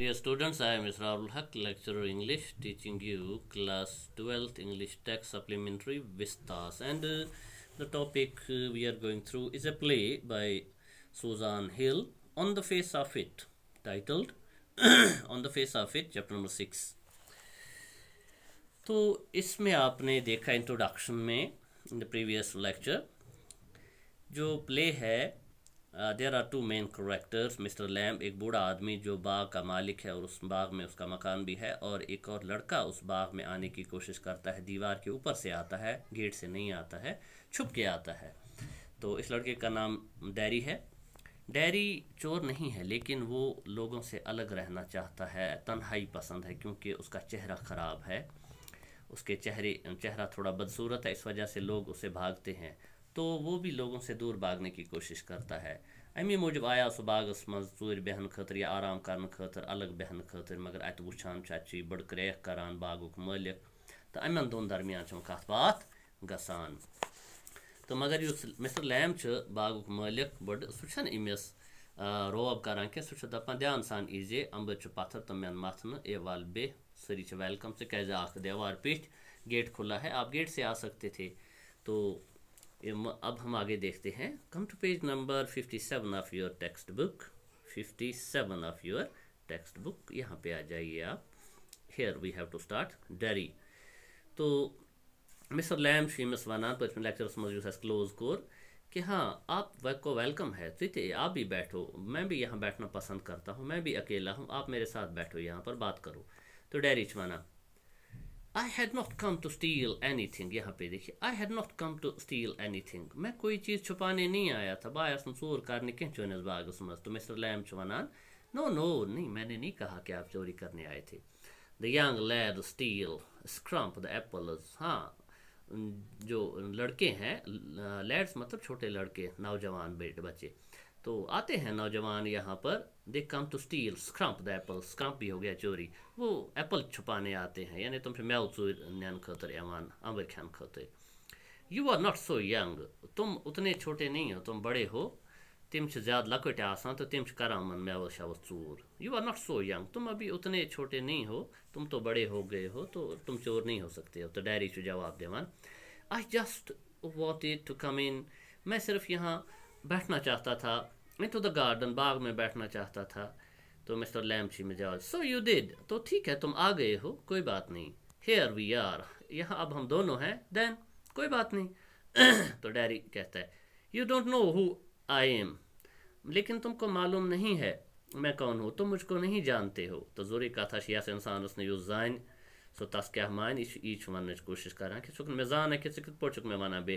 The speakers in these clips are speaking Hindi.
Dear students, I am Israrul Haq, lecturer English, teaching you class 12th English text supplementary Vistas. And uh, the topic uh, we are going through is a play by Susan Hill, On the Face of It, titled On the Face of It, chapter number 6. तो इसमें आपने देखा इंट्रोडक्शन में इन द प्रीवियस लेक्चर जो प्ले है there are two main characters mister Lamb एक बूढ़ा आदमी जो बाग का मालिक है और उस बाग में उसका मकान भी है और एक और लड़का उस बाग में आने की कोशिश करता है दीवार के ऊपर से आता है गेट से नहीं आता है छुप के आता है तो इस लड़के का नाम डैरी है डैरी चोर नहीं है लेकिन वो लोगों से अलग रहना चाहता है तन्हाई पसंद है क्योंकि उसका चेहरा ख़राब है उसके चेहरे चेहरा थोड़ा बदसूरत है इस वजह से लोग उसे भागते हैं तो वो भी लोगों से दूर भागने की कोशिश करता है अमी मूजब आया सह बागस मज चूर बेहन खतर या आराम कर खर अलग बेहन खतर मगर अत वुचान चाची बड़ क्रेख कर बागुक मालिक तो अमन दोन दरमियान कत बात ग तो मगर उस मिस्टर लैम बागुक मालिक बड़ सह अमिस रोब कर कह सह दपान ध्यान सान ईजे अंबर पत्थर तो मेन मथ ए वाल बे सरी वेलकम से आख दीवार पिठ गेट खुला है आप गेट से आ सकते थे तो अब हम आगे देखते हैं come to page number fifty seven of your textbook fifty seven of your textbook यहाँ पे आ जाइए आप here we have to start Derry तो मिस्टर लैम श्री मिस वाना तो इसमें लेक्चर मौजूद क्लोज कोर कि हाँ आप को वेलकम है तो आप भी बैठो मैं भी यहाँ बैठना पसंद करता हूँ मैं भी अकेला हूँ आप मेरे साथ बैठो यहाँ पर बात करो तो डेरी चवाना I had not come to steal anything यहाँ पे देखिए I had not come to steal anything मैं कोई चीज़ छुपाने नहीं आया था बह आसम चोर करने कह चोनस बागस मज तो मिस्टर लैम वनान नो नो नहीं मैंने नहीं कहा कि आप चोरी करने आए थे the young lad steal scrump the apples हाँ जो लड़के हैं लैड्स मतलब छोटे लड़के नौजवान बेटे बच्चे तो आते हैं नौजवान यहाँ पर they come to steal scrump the apple scrump भी हो गया चोरी वो एप्पल छुपाने आते हैं यानी तुम मेव नैन खतर एवान अंबर खान खतर you are not so young तुम उतने छोटे नहीं हो तुम बड़े हो तम ज़्यादा लकट आसान तो तुम करान मन मेव शव चूर you are not so young तुम अभी उतने छोटे नहीं हो तुम तो बड़े हो गए हो तो तुम चोर नहीं हो सकते हो तो डायरी जवाब दिवान I just wanted to come in मैं सिर्फ यहाँ बैठना चाहता था टू द गार्डन बाग में बैठना चाहता था तो मिस्टर छी मिजाज सो यू डिड तो ठीक है तुम आ गए हो कोई बात नहीं हेयर वी आर यहाँ अब हम दोनों हैं देन कोई बात नहीं तो डैरी कहता है you don't know who I am लेकिन तुमको मालूम नहीं है मैं कौन हूँ तुम मुझको नहीं जानते हो तो जोरी था शिया से इंसान उसने यू जान सो तस क्या मान ईच की कोशिश करा कि मैं जान है कि चुक में माना बे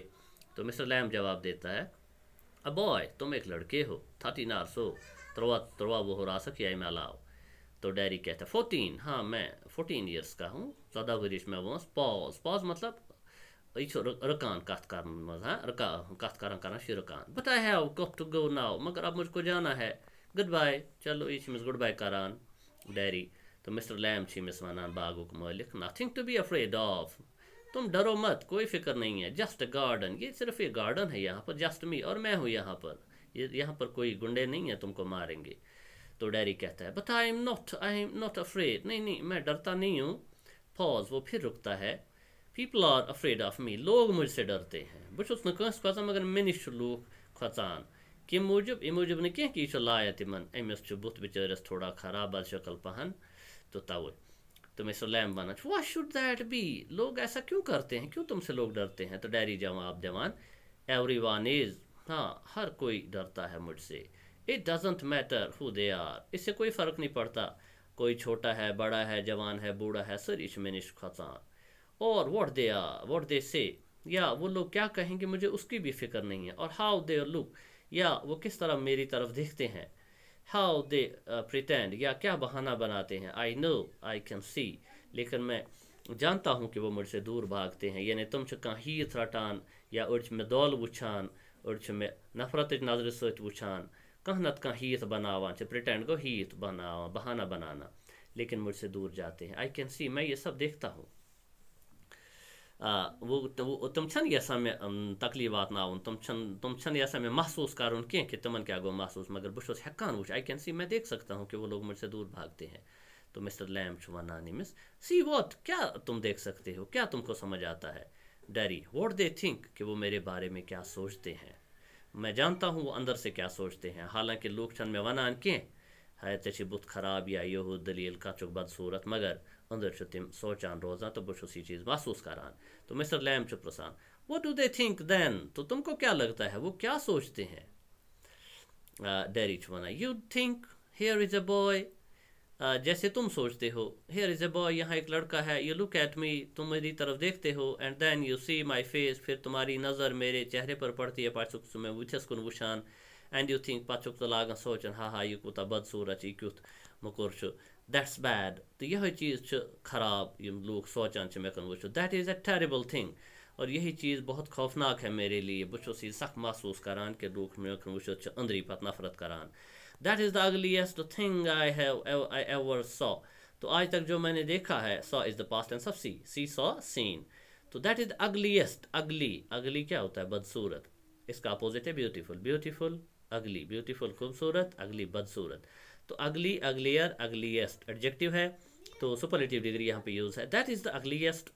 तो मिस्टर लैम जवाब देता है अ बॉय तुम एक लड़के हो थर्टीन आर सो तरवा तरवा वो हो रासक मैं मालाओ तो डैरी कहता फोर्टीन हाँ मैं फोर्टीन ईयर्स का हूँ चौदह वरिश में वो पॉज पॉज मतलब रकान कथ कर रका कत कर कर रकान but I have got to go now मगर अब मुझको जाना है गुड बाय चलो यह गुड बाय करान डैरी तो मिस्टर लैम अमिस वन बागुक मालिक nothing to be afraid of तुम डरो मत कोई फिक्र नहीं है जस्ट गार्डन ये सिर्फ ये गार्डन है यहाँ पर जस्ट मी और मैं हूँ यहाँ पर ये यहाँ पर कोई गुंडे नहीं है तुमको मारेंगे तो डैरी कहता है but I am not I am not afraid नहीं नहीं मैं डरता नहीं हूँ पॉज वो फिर रुकता है people are afraid of me लोग मुझसे डरते हैं बस उसने कंस खोचान मगर मे नश लूक खोचान कम मूजूब अम मूजूब नहीं कह कि यह लाया तिमन अमिस बुत बिचारस थोड़ा खराब अद शक्ल पहन तो तवे तुम्हें सुलैम बना वाट शुड दैट बी लोग ऐसा क्यों करते हैं क्यों तुमसे लोग डरते हैं तो डैरी जवाब जवान एवरी वन इज़ हाँ हर कोई डरता है मुझसे it doesn't matter who they are इससे कोई फ़र्क नहीं पड़ता कोई छोटा है बड़ा है जवान है बूढ़ा है सर इशमनिश खसान और what they are what they say या वो लोग क्या कहेंगे मुझे उसकी भी फिक्र नहीं है और हाउ दे लुक या वो किस तरह मेरी तरफ देखते हैं हाउ दे प्रिटेंड या क्या बहाना बनाते हैं I know I can see लेकिन मैं जानता हूँ कि वो मुझसे दूर भागते हैं यानी तुम कहीं रटान या अर्च में दौल वुछान अर्च में नफरत नजर सत वुछान कह नत कह हीत बनावान प्रिटेंड गो हीत बनावा बहाना बनाना लेकिन मुझसे दूर जाते हैं आई कैन सी मैं ये सब देखता हूँ वो, तो वो तम मे तकलीफ वातान तम तम मे महसूस कर कह क्या गो महसूस मगर बहुत हेकान वो आई कैन सी मैं देख सकता हूँ कि वो लोग मुझसे दूर भागते हैं तो मिस्टर लैम वनान अमिस सी वॉट क्या तुम देख सकते हो क्या तुमको समझ आता है डैरी वॉट दे थिंक कि वो मेरे बारे में क्या सोचते हैं मैं जानता हूँ वो अंदर से क्या सोचते हैं हालांकि लोग छन वन वनान कह है ते बुत खराब या यो दलील कचुक बदसूरत मगर أنٛدر چھِ تِم سونٛچان روزان تہٕ بہٕ چھُس یہِ چیٖز محسوٗس کران تو مِسٹر لیم چھُ پرٛژھان what do they think then تو تِم کو کیٛاہ لگتا ہے وہ کیٛاہ سونٛچتے ہیں ڈیری چھُ وَنان you think here is a boy جیسے تم سوچتے हो हेयर इज़ ए बॉय यहाँ एक लड़का है यू लुक एट मी तुम मेरी तरफ देखते हो and then you see my face फिर तुम्हारी नज़र मेरे चेहरे पर पड़ती है پَتہٕ چھُکھ ژٕ مےٚ وٕچھَس کُن وٕچھان اینٛڈ یوٗ تھِنٛک پَتہٕ چھُکھ ژٕ لاگان سونٛچان ہا ہا یہِ کوٗتاہ بَدصوٗرت یہِ کیُتھ موٚکُر چھُ دیٹٕس بیڈ تہٕ یِہوٚے چیٖز چھِ خراب یِم لوٗکھ سونٛچان چھِ مےٚ کُن وٕچھو that is a terrible thing اور یِہے چیٖز بہت خوفناک ہے میرے لیے بہٕ چھُس یہِ سخ محسوٗس کَران کہِ لوٗکھ مےٚ کُن وٕچھِتھ چھِ أنٛدری پَتہٕ نفرت کران that is the ugliest thing I have I ever saw تو آج تک جو میں نے دیکھا ہے سا از دا پاسٹ اینڈ سب سی سی سا سین تو دیٹ از اگلیسٹ اگلی اگلی کیا ہوتا ہے بدصورت اس کا اپوزٹ ہے بیوٹیفل بیوٹیفل اگلی بیوٹیفل خوبصورت اگلی بدصورت तो अगली अगलियर अगलीस्ट एडजेक्टिव है तो सुपरलेटिव डिग्री यहाँ पे यूज़ है that is the ugliest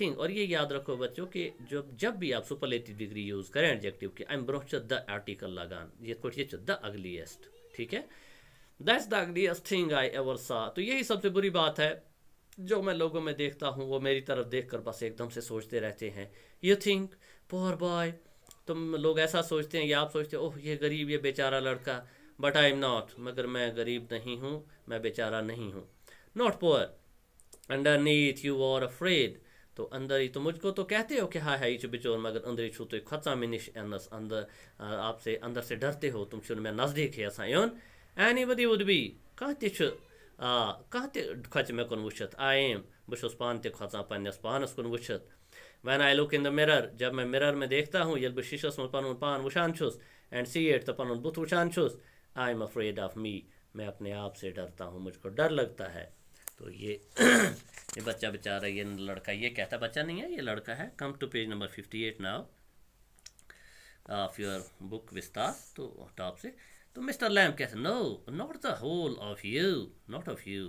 thing और ये याद रखो बच्चों कि जब जब भी आप सुपरलेटिव डिग्री यूज़ करें एडजेक्टिव की आई एम ब्रोच द आर्टिकल लगान ये कुछ द अगलीस्ट ठीक है that's the ugliest thing I ever saw तो यही सबसे बुरी बात है जो मैं लोगों में देखता हूँ वो मेरी तरफ देख कर बस एकदम से सोचते रहते हैं यू थिंक पोअर बॉय तुम लोग ऐसा सोचते हैं या आप सोचते हो ओह ये गरीब ये बेचारा लड़का बट आई एम नॉट मगर मैं गरीब नहीं हूँ मैं बेचारा नहीं हूँ not poor underneath you are afraid तो अंदर ही तो मुझको तो कहते हो कि हाँ हाई इच बिचोर मगर अंदर ही छू तो खचा में निश एनस अंदर आपसे अंदर से डरते हो तुम शुरू मैं नज़दीक है ऐसा यून एनी बदी वुड बी कह तह कह तच मे कुन वुशत आई एम बस पान तचान पन्नस पानस कुन वुशत when I look in the mirror जब मैं मिरर में देखता हूँ ये बह शीशस मन पान वुचान एंड सी एट तो पुन बुथ वुचान I am afraid of me मैं अपने आप से डरता हूँ मुझको डर लगता है तो ये ये बच्चा बेचारा ये लड़का ये कहता बच्चा नहीं है ये लड़का है come to page number fifty eight now of your book विस्तार तो टॉप से तो मिस्टर लैम कहते no not the whole of you not of you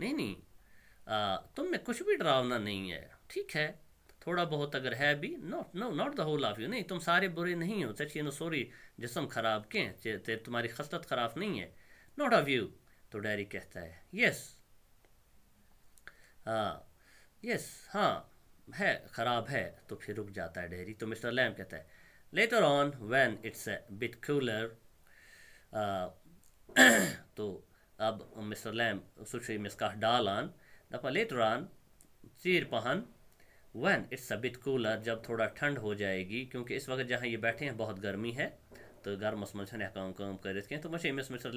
नहीं नहीं तुम में कुछ भी डरावना नहीं है ठीक है थोड़ा बहुत अगर है भी not no not the whole of you नहीं तुम सारे बुरे नहीं हो सच यू नो सॉरी जिसम ख़राब के हैं तुम्हारी खसरत ख़राब नहीं है नॉट ऑफ यू तो डायरी कहता है यस हाँ यस हाँ है ख़राब है तो फिर रुक जाता है डेयरी तो मिस्टर लैम कहता है later on when it's bit cooler तो अब मिस्टर लैम सुश्री मिसका डाल ऑन दफा लेटर ऑन चीर पहन when it's a bit cooler जब थोड़ा ठंड हो जाएगी क्योंकि इस वक्त जहाँ ये बैठे हैं बहुत गर्मी है तो गर्मस मज हम कम कर तो मे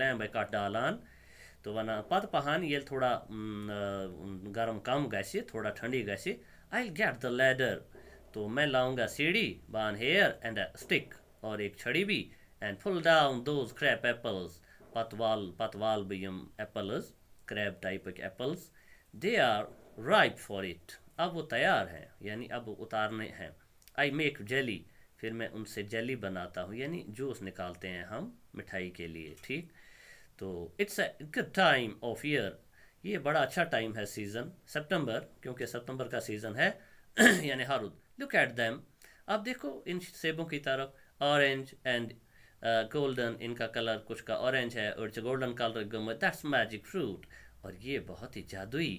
लैम कट डालान तो वन पत पहान ये थोड़ा गर्म कम ग थोड़ा ठंडी गई आई गेट द लैडर तो मैं लाऊंगा सीढ़ी बान हेयर एंड स्टिक और एक छड़ी भी and pull down those crab apples पतवाल पतवाल भी यम apples crab type apples they are ripe for it अब वो तैयार हैं यानी अब उतारने हैं आई मेक जेली फिर मैं उनसे जेली बनाता हूँ यानी जूस निकालते हैं हम मिठाई के लिए ठीक तो it's a good time of year ये बड़ा अच्छा टाइम है सीज़न सितंबर क्योंकि सितंबर का सीज़न है यानी हारुद लुक एट दैम आप देखो इन सेबों की तरफ ऑरेंज एंड गोल्डन इनका कलर कुछ का ऑरेंज है और golden colour that's magic fruit और ये बहुत ही जादुई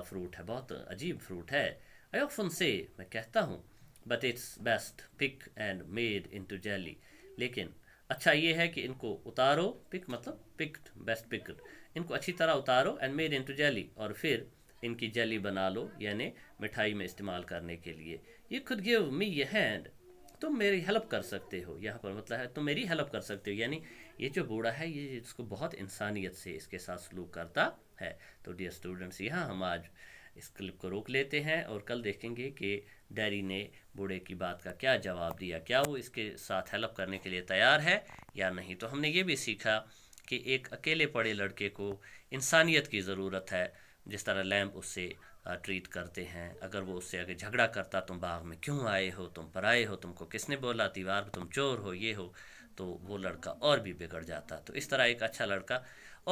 फ्रूट है बहुत अजीब फ्रूट है आई ऑफन से मैं कहता हूँ but it's best pick and made into jelly लेकिन अच्छा ये है कि इनको उतारो पिक मतलब पिक्ड बेस्ट पिक्ड इनको अच्छी तरह उतारो and made into jelly और फिर इनकी जेली बना लो यानी मिठाई में इस्तेमाल करने के लिए यू खुद गिव मी ये हैंड तुम मेरी हेल्प कर सकते हो यहाँ पर मतलब है तुम मेरी हेल्प कर सकते हो यानी ये जो बूढ़ा है ये इसको बहुत इंसानियत से इसके साथ सलूक करता है तो डियर स्टूडेंट्स यहाँ हम आज इस क्लिप को रोक लेते हैं और कल देखेंगे कि डैरी ने बूढ़े की बात का क्या जवाब दिया क्या वो इसके साथ हेल्प करने के लिए तैयार है या नहीं तो हमने ये भी सीखा कि एक अकेले पड़े लड़के को इंसानियत की ज़रूरत है जिस तरह लैम्प उससे ट्रीट करते हैं अगर वो उससे आगे झगड़ा करता तुम बाग में क्यों आए हो तुम पर आए हो तुमको किसने बोला दीवार तुम चोर हो ये हो तो वो लड़का और भी बिगड़ जाता तो इस तरह एक अच्छा लड़का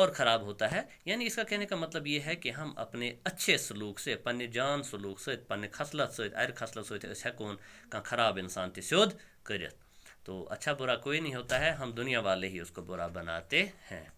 और ख़राब होता है यानी इसका कहने का मतलब ये है कि हम अपने अच्छे सलूक से पन्ने जान सलूक सत पन्ने खसलत सहित अर खसलत सहित हेकोन कहाँ ख़राब इंसान तो स्योद कर तो अच्छा बुरा कोई नहीं होता है हम दुनिया वाले ही उसको बुरा बनाते हैं